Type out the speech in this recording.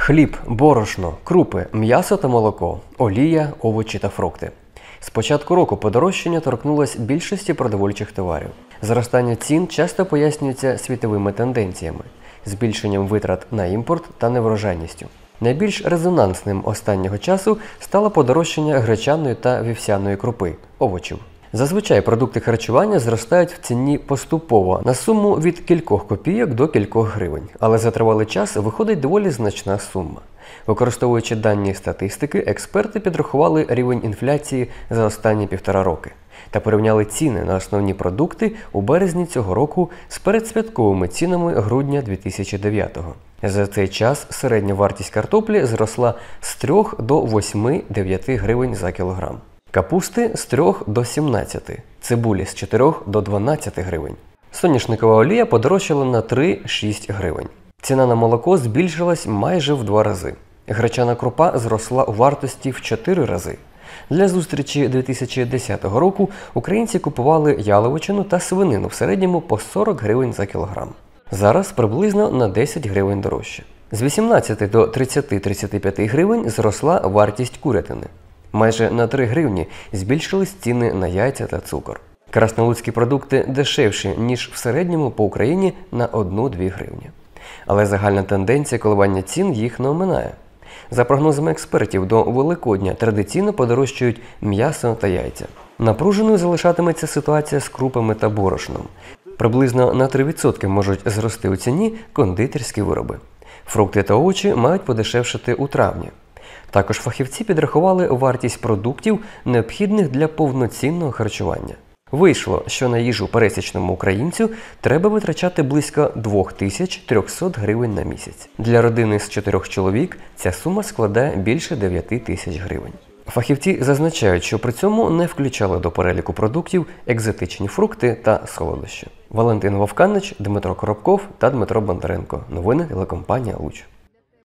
Хліб, борошно, крупи, м'ясо та молоко, олія, овочі та фрукти. З початку року подорожчання торкнулось більшості продовольчих товарів. Зростання цін часто пояснюється світовими тенденціями, збільшенням витрат на імпорт та неврожайністю. Найбільш резонансним останнього часу стало подорожчання гречаної та вівсяної крупи овочів. Зазвичай продукти харчування зростають в ціні поступово на суму від кількох копійок до кількох гривень, але за тривалий час виходить доволі значна сума. Використовуючи дані статистики, експерти підрахували рівень інфляції за останні півтора роки та порівняли ціни на основні продукти у березні цього року з передсвятковими цінами грудня 2009-го. За цей час середня вартість картоплі зросла з 3 до 8-9 гривень за кілограм капусти з 3 до 17, цибулі з 4 до 12 гривень. Соняшникова олія подорожчала на 3-6 гривень. Ціна на молоко збільшилась майже в 2 рази. Гречана крупа зросла у вартості в 4 рази. Для зустрічі 2010 року українці купували яловичину та свинину в середньому по 40 гривень за кілограм. Зараз приблизно на 10 гривень дорожче. З 18 до 30-35 гривень зросла вартість курятини. Майже на 3 гривні збільшились ціни на яйця та цукор. Краснолуцькі продукти дешевші, ніж в середньому по Україні на 1-2 гривні. Але загальна тенденція коливання цін їх не оминає. За прогнозами експертів, до Великодня традиційно подорожчають м'ясо та яйця. Напруженою залишатиметься ситуація з крупами та борошном. Приблизно на 3% можуть зрости у ціні кондитерські вироби. Фрукти та овочі мають подешевшити у травні. Також фахівці підрахували вартість продуктів, необхідних для повноцінного харчування. Вийшло, що на їжу пересічному українцю треба витрачати близько 2300 гривень на місяць. Для родини з чотирьох чоловік ця сума складає більше 9 тисяч гривень. Фахівці зазначають, що при цьому не включали до переліку продуктів екзотичні фрукти та солодощі. Валентин Вовканич, Дмитро Коробков та Дмитро Бондаренко. Новини телекомпанія Луч.